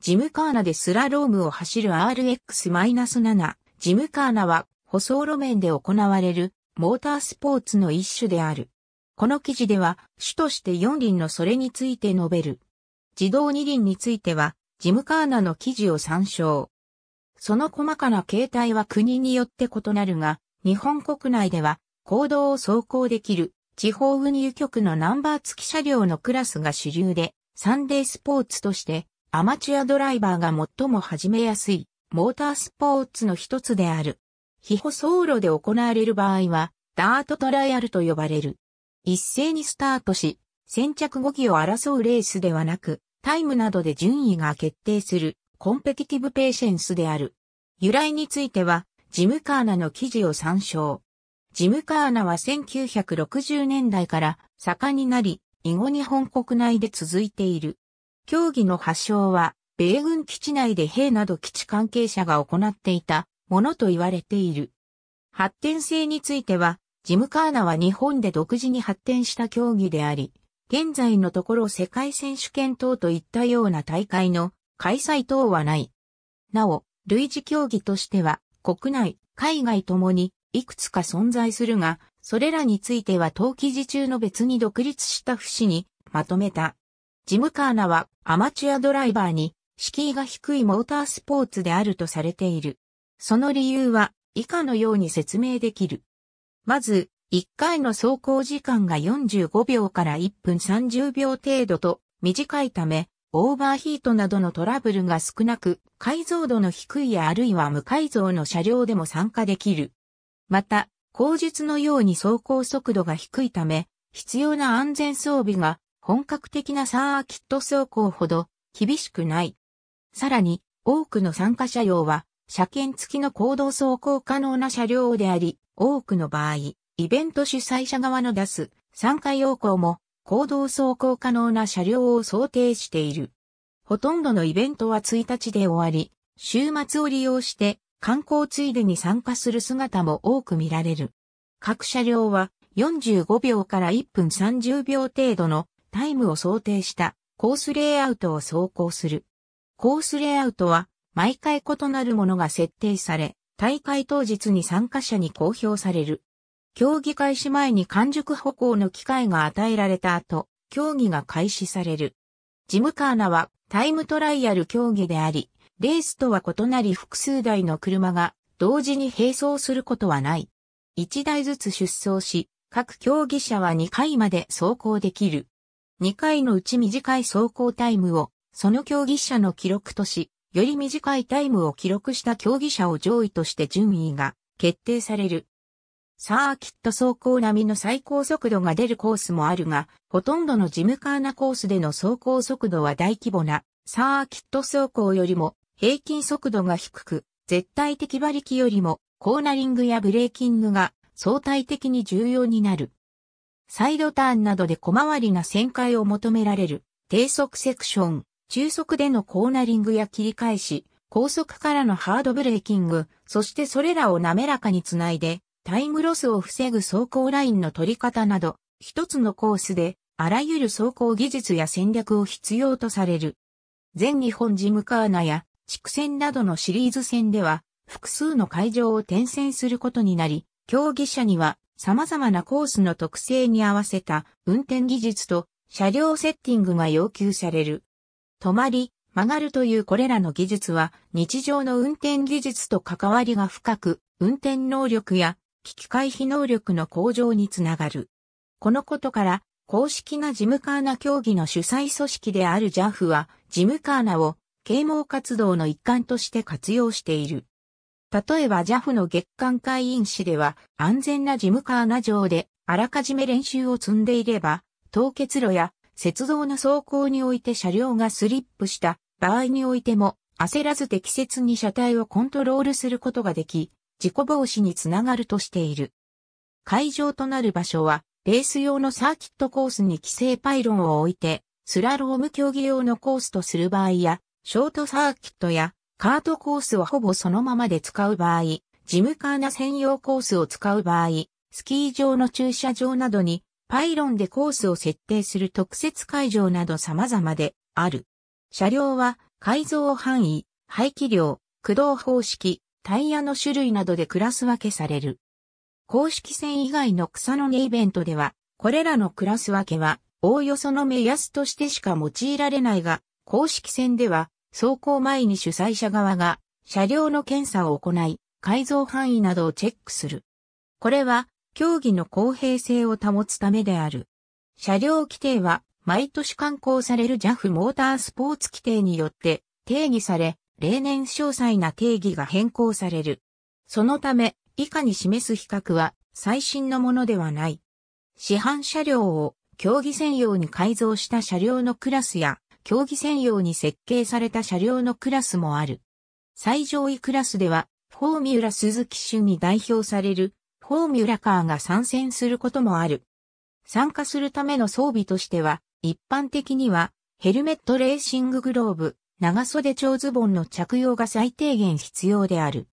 ジムカーナでスラロームを走る RX-7。ジムカーナは、舗装路面で行われる、モータースポーツの一種である。この記事では、主として4輪のそれについて述べる。自動2輪については、ジムカーナの記事を参照。その細かな形態は国によって異なるが、日本国内では、公道を走行できる、地方運輸局のナンバー付き車両のクラスが主流で、サンデースポーツとして、アマチュアドライバーが最も始めやすいモータースポーツの一つである。非舗装路で行われる場合は、ダートトライアルと呼ばれる。一斉にスタートし、先着5機を争うレースではなく、タイムなどで順位が決定するコンペティティブペーシェンスである。由来については、ジムカーナの記事を参照。ジムカーナは1960年代から盛んになり、以後日本国内で続いている。競技の発祥は、米軍基地内で兵など基地関係者が行っていたものと言われている。発展性については、ジムカーナは日本で独自に発展した競技であり、現在のところ世界選手権等といったような大会の開催等はない。なお、類似競技としては、国内、海外ともにいくつか存在するが、それらについては当記事中の別に独立した節にまとめた。ジムカーナはアマチュアドライバーに敷居が低いモータースポーツであるとされている。その理由は以下のように説明できる。まず、1回の走行時間が45秒から1分30秒程度と短いため、オーバーヒートなどのトラブルが少なく、解像度の低いあるいは無改造の車両でも参加できる。また、口述のように走行速度が低いため、必要な安全装備が本格的なサーキット走行ほど厳しくない。さらに、多くの参加車両は、車検付きの行動走行可能な車両であり、多くの場合、イベント主催者側の出す参加要項も、行動走行可能な車両を想定している。ほとんどのイベントは1日で終わり、週末を利用して観光ついでに参加する姿も多く見られる。各車両は45秒から1分30秒程度のタイムを想定したコースレイアウトを走行する。コースレイアウトは毎回異なるものが設定され、大会当日に参加者に公表される。競技開始前に完熟歩行の機会が与えられた後、競技が開始される。ジムカーナはタイムトライアル競技であり、レースとは異なり複数台の車が同時に並走することはない。1台ずつ出走し、各競技者は2回まで走行できる。2回のうち短い走行タイムを、その競技者の記録とし、より短いタイムを記録した競技者を上位として順位が決定される。サーキット走行並みの最高速度が出るコースもあるが、ほとんどのジムカーナコースでの走行速度は大規模なサーキット走行よりも平均速度が低く、絶対的馬力よりもコーナリングやブレーキングが相対的に重要になる。サイドターンなどで小回りな旋回を求められる、低速セクション、中速でのコーナリングや切り返し、高速からのハードブレーキング、そしてそれらを滑らかにつないで、タイムロスを防ぐ走行ラインの取り方など、一つのコースで、あらゆる走行技術や戦略を必要とされる。全日本ジムカーナや、地区戦などのシリーズ戦では、複数の会場を転戦することになり、競技者には様々なコースの特性に合わせた運転技術と車両セッティングが要求される。止まり、曲がるというこれらの技術は日常の運転技術と関わりが深く、運転能力や危機回避能力の向上につながる。このことから、公式なジムカーナ競技の主催組織である JAF は、ジムカーナを啓蒙活動の一環として活用している。例えば JAF の月間会員誌では安全な事務カーナ上であらかじめ練習を積んでいれば、凍結路や雪道の走行において車両がスリップした場合においても焦らず適切に車体をコントロールすることができ、事故防止につながるとしている。会場となる場所は、レース用のサーキットコースに規制パイロンを置いて、スラローム競技用のコースとする場合や、ショートサーキットやカートコースをほぼそのままで使う場合、ジムカーナ専用コースを使う場合、スキー場の駐車場などにパイロンでコースを設定する特設会場など様々である。車両は改造範囲、排気量、駆動方式、タイヤの種類などでクラス分けされる。公式戦以外の草の根イベントでは、これらのクラス分けは、おおよその目安としてしか用いられないが、公式戦では、走行前に主催者側が車両の検査を行い、改造範囲などをチェックする。これは競技の公平性を保つためである。車両規定は毎年刊行される JAF モータースポーツ規定によって定義され、例年詳細な定義が変更される。そのため、以下に示す比較は最新のものではない。市販車両を競技専用に改造した車両のクラスや競技専用に設計された車両のクラスもある。最上位クラスでは、フォーミュラ鈴木種に代表される、フォーミュラカーが参戦することもある。参加するための装備としては、一般的には、ヘルメットレーシンググローブ、長袖長ズボンの着用が最低限必要である。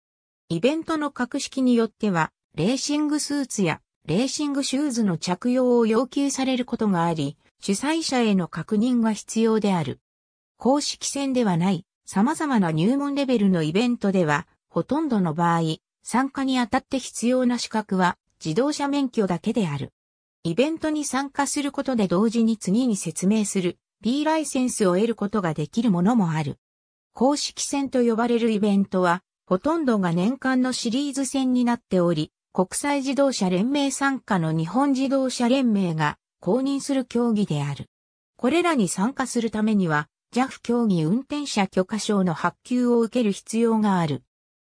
イベントの格式によっては、レーシングスーツやレーシングシューズの着用を要求されることがあり、主催者への確認が必要である。公式戦ではない様々な入門レベルのイベントでは、ほとんどの場合、参加にあたって必要な資格は自動車免許だけである。イベントに参加することで同時に次に説明する B ライセンスを得ることができるものもある。公式戦と呼ばれるイベントは、ほとんどが年間のシリーズ戦になっており、国際自動車連盟参加の日本自動車連盟が公認する競技である。これらに参加するためには、JAF 競技運転者許可証の発給を受ける必要がある。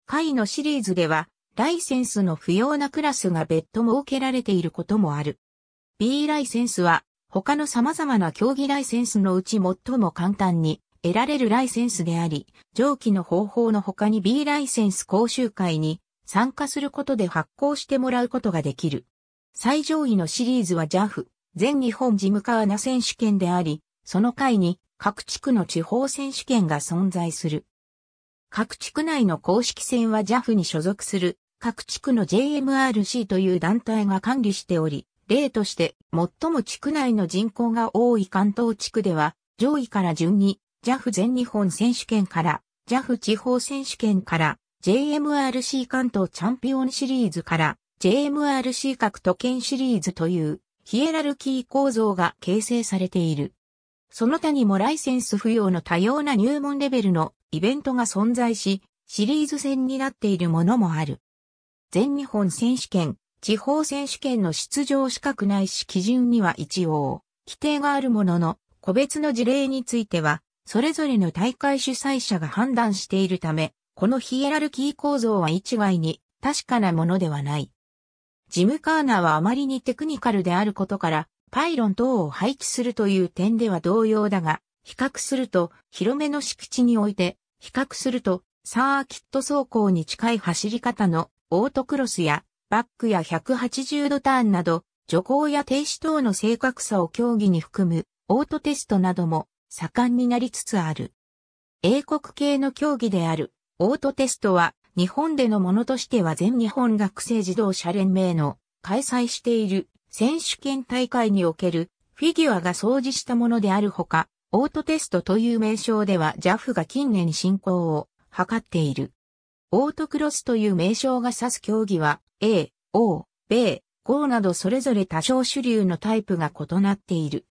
会のシリーズでは、ライセンスの不要なクラスが別途設けられていることもある。B ライセンスは、他の様々な競技ライセンスのうち最も簡単に得られるライセンスであり、上記の方法の他に B ライセンス講習会に参加することで発行してもらうことができる。最上位のシリーズは JAF、全日本事務カーナ選手権であり、その回に各地区の地方選手権が存在する。各地区内の公式戦は JAF に所属する各地区の JMRC という団体が管理しており、例として最も地区内の人口が多い関東地区では上位から順に JAF 全日本選手権から JAF 地方選手権から JMRC 関東チャンピオンシリーズから JMRC 各都県シリーズというヒエラルキー構造が形成されている。その他にもライセンス不要の多様な入門レベルのイベントが存在し、シリーズ戦になっているものもある。全日本選手権、地方選手権の出場資格ないし基準には一応、規定があるものの、個別の事例については、それぞれの大会主催者が判断しているため、このヒエラルキー構造は一概に確かなものではない。ジムカーナはあまりにテクニカルであることから、パイロン等を廃棄するという点では同様だが、比較すると広めの敷地において、比較するとサーキット走行に近い走り方のオートクロスやバックや180度ターンなど、徐行や停止等の正確さを競技に含むオートテストなども盛んになりつつある。英国系の競技であるオートテストは日本でのものとしては全日本学生自動車連盟の開催している選手権大会におけるフィギュアが掃除したものであるほか、オートテストという名称では JAF が近年進行を図っている。オートクロスという名称が指す競技は A、O、B、GO などそれぞれ多少主流のタイプが異なっている。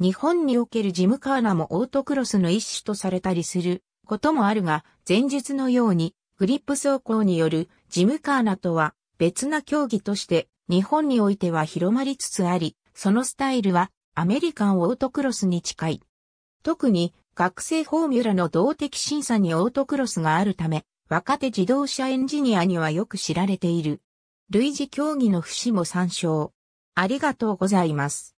日本におけるジムカーナもオートクロスの一種とされたりすることもあるが、前述のように、グリップ走行によるジムカーナとは別な競技として日本においては広まりつつあり、そのスタイルはアメリカンオートクロスに近い。特に学生フォーミュラの動的審査にオートクロスがあるため、若手自動車エンジニアにはよく知られている。類似競技の節も参照。ありがとうございます。